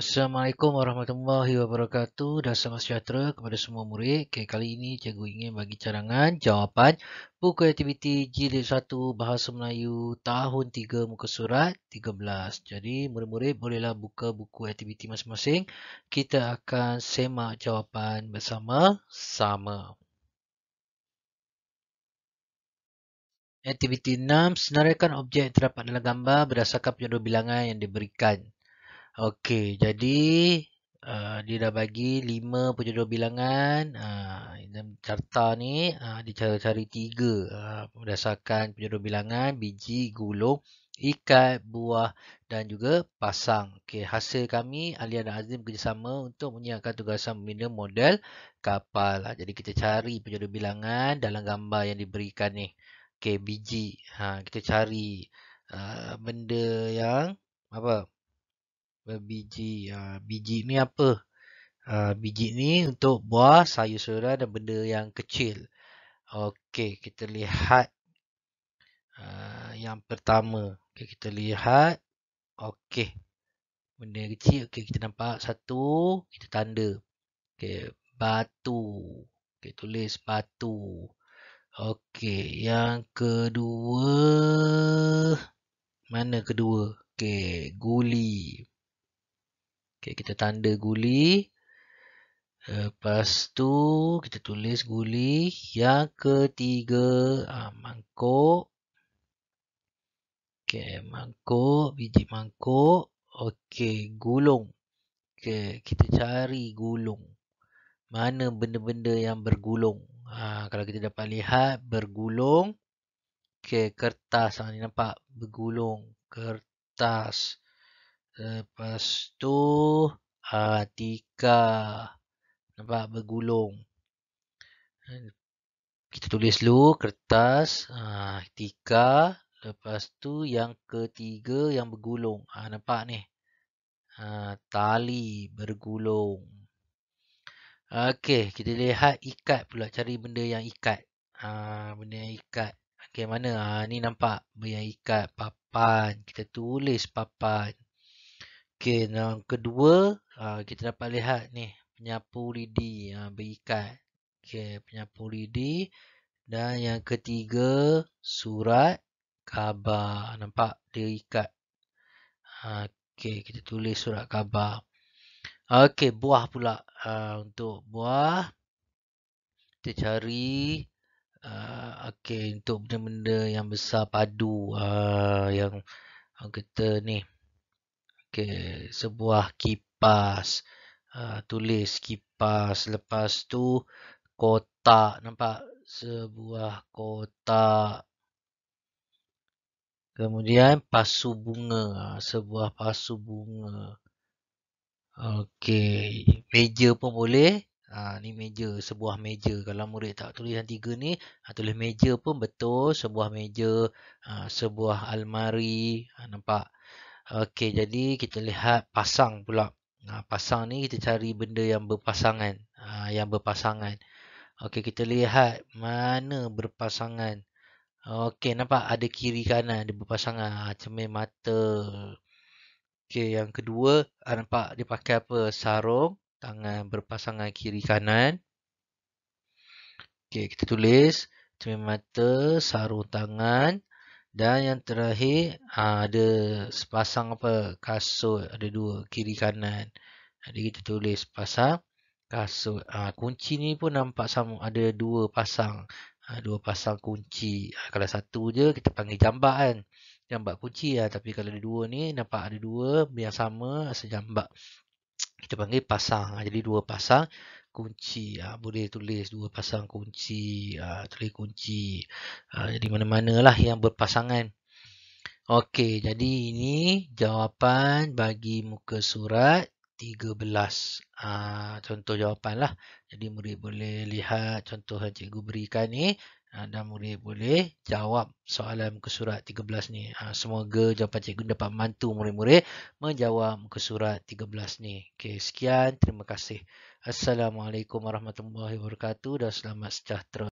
Assalamualaikum warahmatullahi wabarakatuh dan selamat sejahtera kepada semua murid. Okay, kali ini cikgu ingin bagi carangan jawapan buku aktiviti jilid 1 Bahasa Melayu tahun 3 muka surat 13. Jadi murid-murid bolehlah buka buku aktiviti masing-masing. Kita akan semak jawapan bersama-sama. Aktiviti 6, senaraikan objek terdapat dalam gambar berdasarkan penyodoh bilangan yang diberikan. Okey, jadi uh, dia dah bagi 5 punca bilangan. Uh, carta ni uh, dia cari-cari 3 uh, berdasarkan punca 2 bilangan. Biji, gulung, ikat, buah dan juga pasang. Okey, hasil kami Alia dan Azim bekerjasama untuk menyiapkan tugasan membina model kapal. Uh, jadi kita cari punca 2 bilangan dalam gambar yang diberikan ni. Okey, biji. Ha, kita cari uh, benda yang apa? biji uh, biji ni apa uh, biji ni untuk buah sayur sayuran dan benda yang kecil okey kita lihat uh, yang pertama okay, kita lihat okey benda yang kecil okey kita nampak satu kita tanda okey batu okey tulis batu okey yang kedua mana kedua okey guli Okey, kita tanda guli. Lepas tu kita tulis guli yang ketiga ah, mangkuk. Okey, mangkuk, biji mangkuk. Okey, gulung. Okey, kita cari gulung. Mana benda-benda yang bergulung? Ha, kalau kita dapat lihat bergulung ke okay, kertas ah, ni nampak bergulung kertas. Lepas tu a Nampak bergulung eh, Kita tulis dulu kertas ah, a Lepas tu yang ketiga yang bergulung ha, Nampak ni ah, Tali bergulung Okey kita lihat ikat pula Cari benda yang ikat ha, Benda yang ikat Okey mana ha, ni nampak Benda yang ikat papan Kita tulis papan Okey, yang kedua uh, kita dapat lihat ni penyapu lidi uh, ah, berikat. Okey, penyapu lidi dan yang ketiga surat khabar. Nampak dia ikat. Ah, okey, kita tulis surat khabar. Okey, buah pula uh, untuk buah kita cari uh, okey untuk benda-benda yang besar padu uh, yang kita ni ke sebuah kipas uh, tulis kipas lepas tu kotak nampak sebuah kotak kemudian pasu bunga uh, sebuah pasu bunga okey meja pun boleh ha, ni meja sebuah meja kalau murid tak tulis yang tiga ni ha, tulis meja pun betul sebuah meja ha, sebuah almari ha, nampak Okey, jadi kita lihat pasang pula. Ha, pasang ni kita cari benda yang berpasangan. Ha, yang berpasangan. Okey, kita lihat mana berpasangan. Okey, nampak ada kiri kanan dia berpasangan. Ha, cermin mata. Okey, yang kedua ha, nampak dia pakai apa? Sarung. Tangan berpasangan kiri kanan. Okey, kita tulis. Cermin mata, sarung tangan. Dan yang terakhir ha, ada sepasang apa kasut ada dua kiri kanan. Jadi kita tulis pasang kasut. Ha, kunci ni pun nampak sama ada dua pasang ha, dua pasang kunci. Kalau satu je kita panggil jambak kan. Jambak kunci lah. Tapi kalau ada dua ni nampak ada dua yang sama sejambak. Kita panggil pasang. Jadi dua pasang kunci ha, boleh tulis dua pasang kunci ha, tulis kunci ha, ah, jadi mana-mana lah yang berpasangan Okey, jadi ini jawapan bagi muka surat 13 ha, contoh jawapan lah jadi murid boleh lihat contoh yang cikgu berikan ni anda murid boleh jawab soalan muka surat 13 ni. Ah, semoga jawapan cikgu dapat mantu murid-murid menjawab muka surat 13 ni. Okay, sekian. Terima kasih. Assalamualaikum warahmatullahi wabarakatuh dan selamat sejahtera.